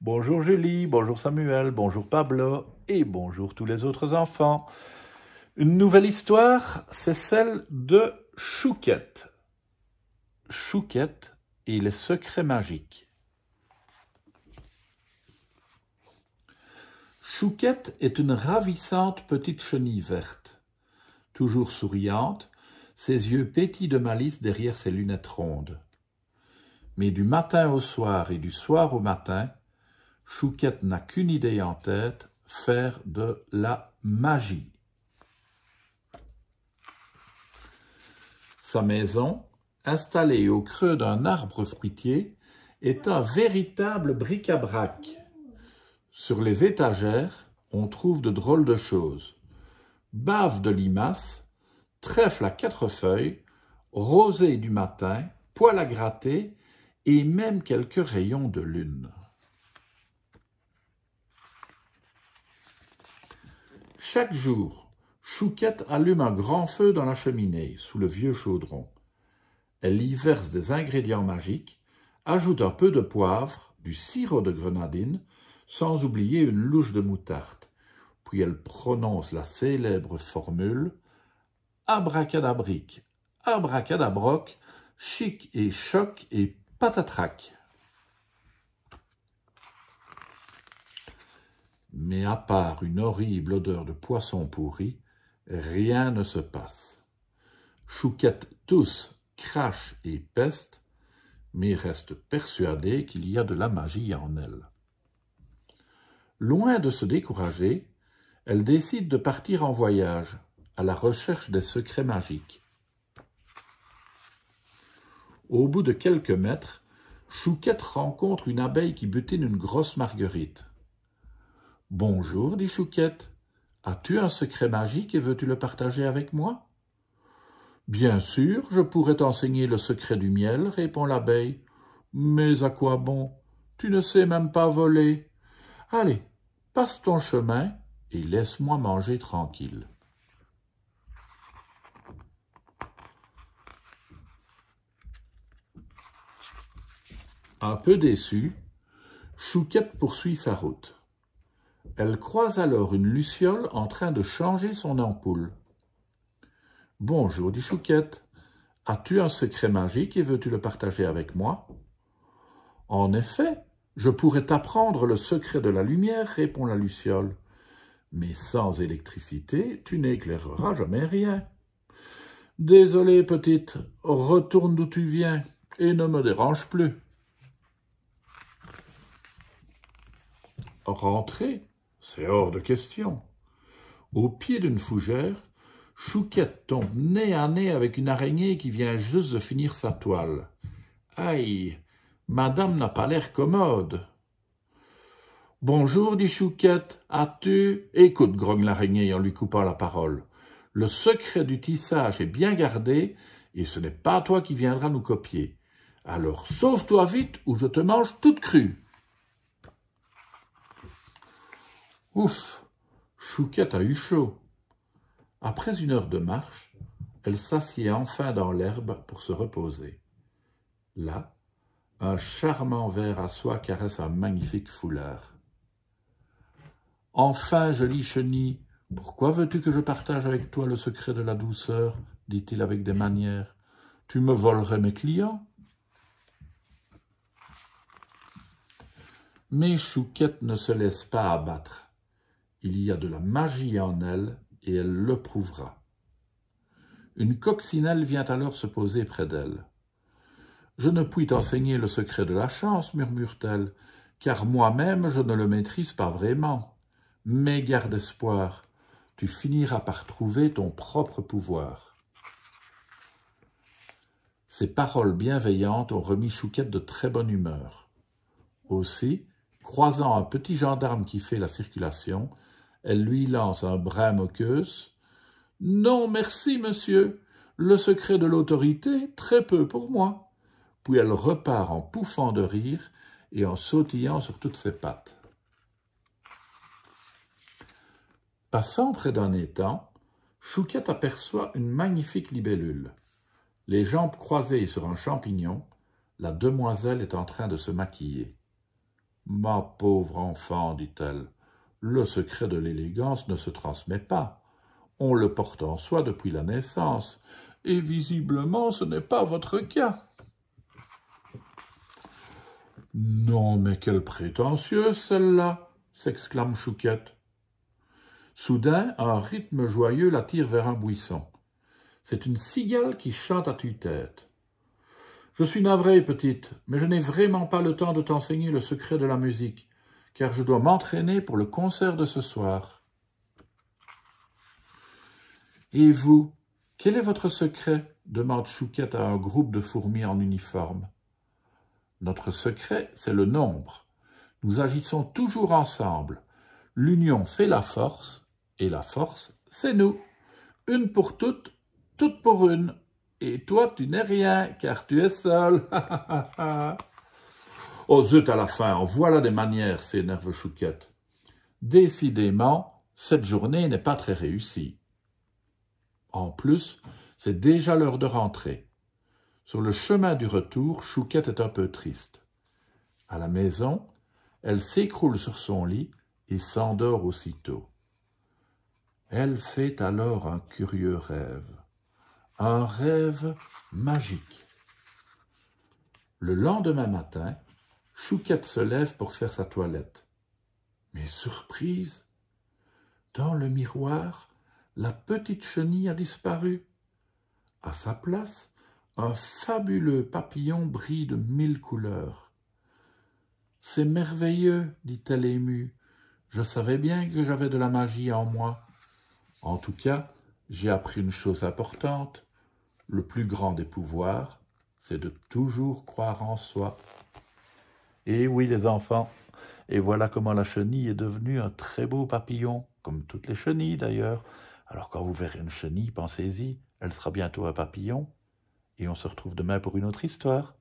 Bonjour Julie, bonjour Samuel, bonjour Pablo et bonjour tous les autres enfants. Une nouvelle histoire, c'est celle de Chouquette. Chouquette et les secrets magiques. Chouquette est une ravissante petite chenille verte. Toujours souriante, ses yeux pétillent de malice derrière ses lunettes rondes. Mais du matin au soir et du soir au matin, Chouquette n'a qu'une idée en tête, faire de la magie. Sa maison, installée au creux d'un arbre fruitier, est un véritable bric-à-brac. Sur les étagères, on trouve de drôles de choses. Bave de limaces, trèfle à quatre feuilles, rosée du matin, poil à gratter et même quelques rayons de lune. Chaque jour, Chouquette allume un grand feu dans la cheminée, sous le vieux chaudron. Elle y verse des ingrédients magiques, ajoute un peu de poivre, du sirop de grenadine, sans oublier une louche de moutarde. Puis elle prononce la célèbre formule Abracadabric, abracadabroc, chic et choc et patatrac. mais à part une horrible odeur de poisson pourri, rien ne se passe. Chouquette tousse, crache et peste, mais reste persuadée qu'il y a de la magie en elle. Loin de se décourager, elle décide de partir en voyage, à la recherche des secrets magiques. Au bout de quelques mètres, Chouquette rencontre une abeille qui butine une grosse marguerite. Bonjour, dit Chouquette. As-tu un secret magique et veux-tu le partager avec moi Bien sûr, je pourrais t'enseigner le secret du miel, répond l'abeille. Mais à quoi bon Tu ne sais même pas voler. Allez, passe ton chemin et laisse-moi manger tranquille. Un peu déçu, Chouquette poursuit sa route. Elle croise alors une luciole en train de changer son ampoule. Bonjour, dit Chouquette. As-tu un secret magique et veux-tu le partager avec moi En effet, je pourrais t'apprendre le secret de la lumière, répond la luciole. Mais sans électricité, tu n'éclaireras jamais rien. Désolée, petite, retourne d'où tu viens et ne me dérange plus. Rentrer C'est hors de question. Au pied d'une fougère, Chouquette tombe nez à nez avec une araignée qui vient juste de finir sa toile. Aïe Madame n'a pas l'air commode. Bonjour, dit Chouquette, as-tu Écoute, grogne l'araignée en lui coupant la parole. Le secret du tissage est bien gardé, et ce n'est pas toi qui viendras nous copier. Alors sauve-toi vite ou je te mange toute crue. Ouf Chouquette a eu chaud. Après une heure de marche, elle s'assied enfin dans l'herbe pour se reposer. Là, un charmant verre à soie caresse un magnifique foulard. Enfin, jolie chenille, pourquoi veux-tu que je partage avec toi le secret de la douceur dit-il avec des manières. Tu me volerais mes clients Mais Chouquette ne se laisse pas abattre. Il y a de la magie en elle et elle le prouvera. Une coccinelle vient alors se poser près d'elle. Je ne puis t'enseigner le secret de la chance, murmure-t-elle, car moi-même je ne le maîtrise pas vraiment. Mais garde espoir, tu finiras par trouver ton propre pouvoir. Ces paroles bienveillantes ont remis Chouquette de très bonne humeur. Aussi, croisant un petit gendarme qui fait la circulation, elle lui lance un brin moqueuse. Non, merci, monsieur. Le secret de l'autorité, très peu pour moi. Puis elle repart en pouffant de rire et en sautillant sur toutes ses pattes. Passant près d'un étang, Chouquette aperçoit une magnifique libellule. Les jambes croisées sur un champignon, la demoiselle est en train de se maquiller. Ma pauvre enfant, dit-elle, le secret de l'élégance ne se transmet pas. On le porte en soi depuis la naissance, et visiblement ce n'est pas votre cas. Non, mais quelle prétentieuse celle-là s'exclame Chouquette. Soudain, un rythme joyeux l'attire vers un buisson. C'est une cigale qui chante à tue-tête. Je suis navrée, petite, mais je n'ai vraiment pas le temps de t'enseigner le secret de la musique car je dois m'entraîner pour le concert de ce soir. Et vous, quel est votre secret demande Chouquette à un groupe de fourmis en uniforme. Notre secret, c'est le nombre. Nous agissons toujours ensemble. L'union fait la force, et la force, c'est nous. Une pour toutes, toutes pour une. Et toi, tu n'es rien, car tu es seul. Oh zut à la fin, en voilà des manières, s'énerve Chouquette. Décidément, cette journée n'est pas très réussie. En plus, c'est déjà l'heure de rentrer. Sur le chemin du retour, Chouquette est un peu triste. À la maison, elle s'écroule sur son lit et s'endort aussitôt. Elle fait alors un curieux rêve, un rêve magique. Le lendemain matin, Chouquette se lève pour faire sa toilette. Mais surprise, dans le miroir, la petite chenille a disparu. À sa place, un fabuleux papillon brille de mille couleurs. C'est merveilleux, dit-elle émue. Je savais bien que j'avais de la magie en moi. En tout cas, j'ai appris une chose importante. Le plus grand des pouvoirs, c'est de toujours croire en soi. Et oui, les enfants. Et voilà comment la chenille est devenue un très beau papillon, comme toutes les chenilles d'ailleurs. Alors quand vous verrez une chenille, pensez-y, elle sera bientôt un papillon. Et on se retrouve demain pour une autre histoire.